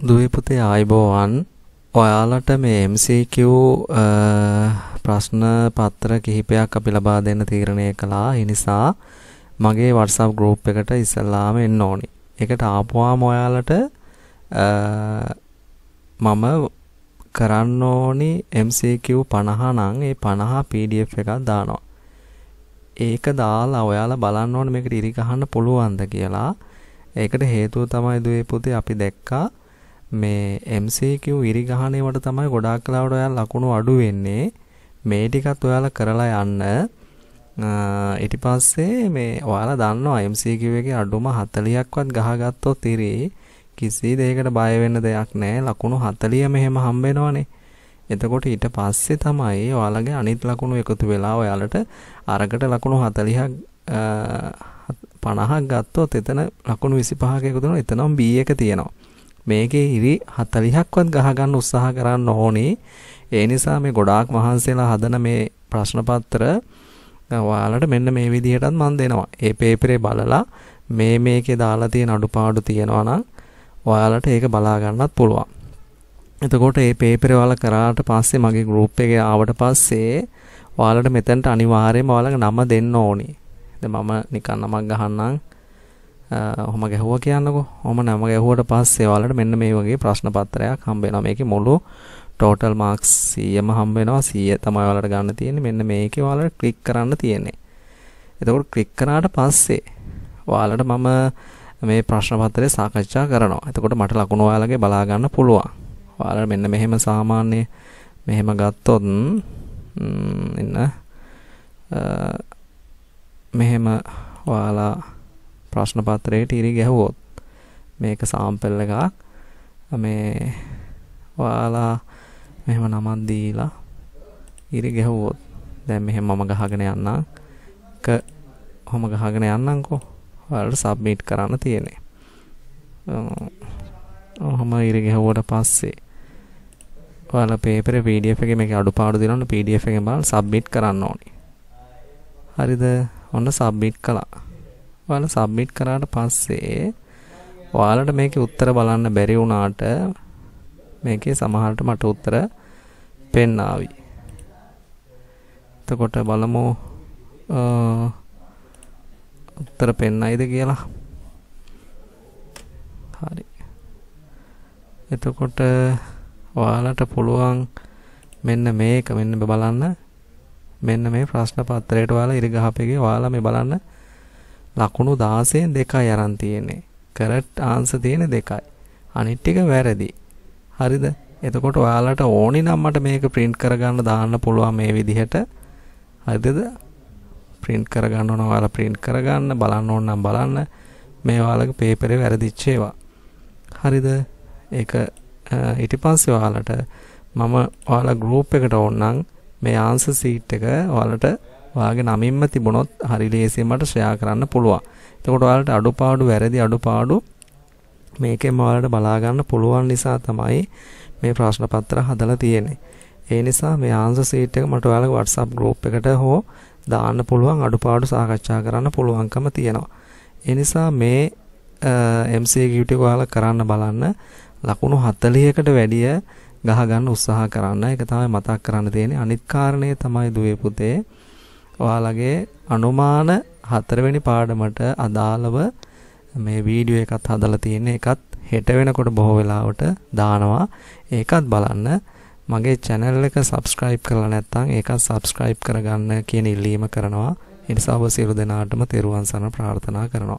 දුවේ පුතේ ආයිබෝවන් ඔයාලට මේ MCQ ප්‍රශ්න පත්‍ර කිහිපයක් අපි ලබා දෙන්න තීරණය කළා. ඒ නිසා මගේ WhatsApp group එකට ඉස්සල්ලාම එන්න ඕනි. ඒකට ආපුවාම ඔයාලට මම කරන්න ඕනි MCQ 50 නම් ඒ 50 PDF එකක් දානවා. ඒක දාලා ඔයාලා බලන්න ඕනේ මේකට ඉරි ගහන්න පුළුවන්ද කියලා. ඒකට හේතුව තමයි දුවේ පුතේ අපි දැක්කා මේ MCQ ඉරිගහනේ වට තමයි ගොඩාක් කලාවට ඔයාලා ලකුණු අඩු වෙන්නේ. මේ ටිකත් ඔයාලා කරලා යන්න. ඊට පස්සේ මේ ඔයාලා දන්නවා MCQ එකේ අඩුම 40ක්වත් ගහගත්තොත් ඉරි කිසි දෙයකට බය වෙන්න දෙයක් නැහැ. ලකුණු 40 මෙහෙම හම්බ වෙනවනේ. එතකොට ඊට පස්සේ තමයි ඔයාලගේ අනිත් ලකුණු එකතු වෙලා ඔයාලට අරකට ලකුණු 40ක් 50ක් ගත්තොත් එතන ලකුණු 25ක එකතු වෙනවා. එතනම B එක තියෙනවා. මේකේ ඉරි 40ක්වත් ගහගන්න උත්සාහ කරන්න ඕනේ. ඒ නිසා මේ ගොඩාක් මහන්සියලා හදන මේ ප්‍රශ්න පත්‍ර ඔයාලට මෙන්න මේ විදිහටත් මම දෙනවා. ඒ පේපරේ බලලා මේ මේකේ දාලා තියෙන අඩුපාඩු තියෙනවා නම් ඔයාලට ඒක බලා ගන්නත් පුළුවන්. එතකොට මේ පේපරේ ඔයාලා කරාට පස්සේ මගේ ගෲප් එකේ ආවට පස්සේ ඔයාලට මෙතනට අනිවාර්යයෙන්ම ඔයාලගේ නම දෙන්න ඕනේ. දැන් මම නිකන් නමක් ගහන්නම්. හොම ගැහුව කියන්නකෝ හොම නම ගැහුවට පස්සේ ඔයාලට මෙන්න මේ වගේ ප්‍රශ්න පත්‍රයක් හම්බ වෙනවා මේකේ මුළු ටෝටල් මාක්ස් 100ම හම්බ වෙනවා 100 තමයි ඔයාලට ගන්න තියෙන්නේ මෙන්න මේකේ ඔයාලට ක්ලික් කරන්න තියෙන්නේ එතකොට ක්ලික් කරාට පස්සේ ඔයාලට මම මේ ප්‍රශ්න පත්‍රය සාකච්ඡා කරනවා එතකොට මට ලකුණු ඔයාලගේ බලා ගන්න පුළුවන් ඔයාලට මෙන්න මෙහෙම සාමාන්‍ය මෙහෙම ගත්තොත් එන්න මෙහෙම ඔයාලා ප්‍රශ්න පත්‍රයට ඉරි ගැහුවොත් මේක සාම්පල් එකක් මේ ඔයාලා මෙහෙම නමක් දීලා ඉරි ගැහුවොත් දැන් මෙහෙම මම ගහගෙන යන්නම් ක ඔහම ගහගෙන යන්නම්කෝ ඔයාලට සබ්මිට් කරන්න තියෙන්නේ ඔහම ඉරි ගැහුවට පස්සේ ඔයාලා පේපරේ PDF එකේ මේක අඩුපාඩු දිනන PDF එකෙන් බලලා සබ්මිට් කරන්න ඕනේ හරිද ඔන්න සබ්මිට් කළා ඔයාලා සබ්මිට් කරාට පස්සේ ඔයාලට මේකේ උත්තර බලන්න බැරි වුණාට මේකේ සමහරට මට උත්තර පෙන්නාවි. එතකොට බලමු උත්තර පෙන්නයිද කියලා. හරි. එතකොට ඔයාලට පුළුවන් මෙන්න මේක මෙන්න බලන්න මෙන්න මේ ප්‍රශ්න පත්‍රයට ඔයාලා ඉරිගහපෙගේ ඔයාලා මේ බලන්න ලකුණු 16න් දෙකයි අරන් තියෙන්නේ. කරට් ආන්සර් තියෙන්නේ දෙකයි. අනිත් ටික වැරදි. හරිද? එතකොට ඔයාලට ඕනි නම් මට මේක print කරගන්න දාන්න පුළුවන් මේ විදිහට. හරිද? print කරගන්න ඕන ඔයාලා print කරගන්න බලන්න ඕන නම් බලන්න මේ ඔයාලගේ පේපරේ වැරදිච්ච ඒවා. හරිද? ඒක ඊට පස්සේ ඔයාලට මම ඔයාලා group එකට ඕන නම් මේ answer sheet එක ඔයාලට ඔයාගේ නමින්ම තිබුණොත් හරි ලේසියෙන් මට ෂෙයා කරන්න පුළුවන්. එතකොට ඔයාලට අඩුපාඩු වැරදි අඩුපාඩු මේකෙන් ඔයාලට බලා ගන්න පුළුවන් නිසා තමයි මේ ප්‍රශ්න පත්‍ර හදලා තියෙන්නේ. ඒ නිසා මේ ආන්සර් සීට් එක මට ඔයාලගේ WhatsApp group එකට හෝ දාන්න පුළුවන් අඩුපාඩු සාකච්ඡා කරන්න පුළුවන්කම තියෙනවා. ඒ නිසා මේ MCQT එක ඔයාලා කරන්න බලන්න ලකුණු 40කට වැඩිය ගහ ගන්න උත්සාහ කරන්න. ඒක තමයි මතක් කරන්න තියෙන්නේ. අනිත් කාරණේ තමයි දුවේ පුතේ ඔයාලගේ අනුමාන හතරවෙනි පාඩමට අදාළව මේ වීඩියෝ එකත් හදලා තියෙන එකත් හෙට වෙනකොට බොහෝ වෙලාවට දානවා ඒකත් බලන්න මගේ channel එක subscribe කරලා නැත්නම් ඒකත් subscribe කරගන්න කියන ඉල්ලීම කරනවා ඒ නිසා ඔබ සියලු දෙනාටම තෙරුවන් සරණ ප්‍රාර්ථනා කරනවා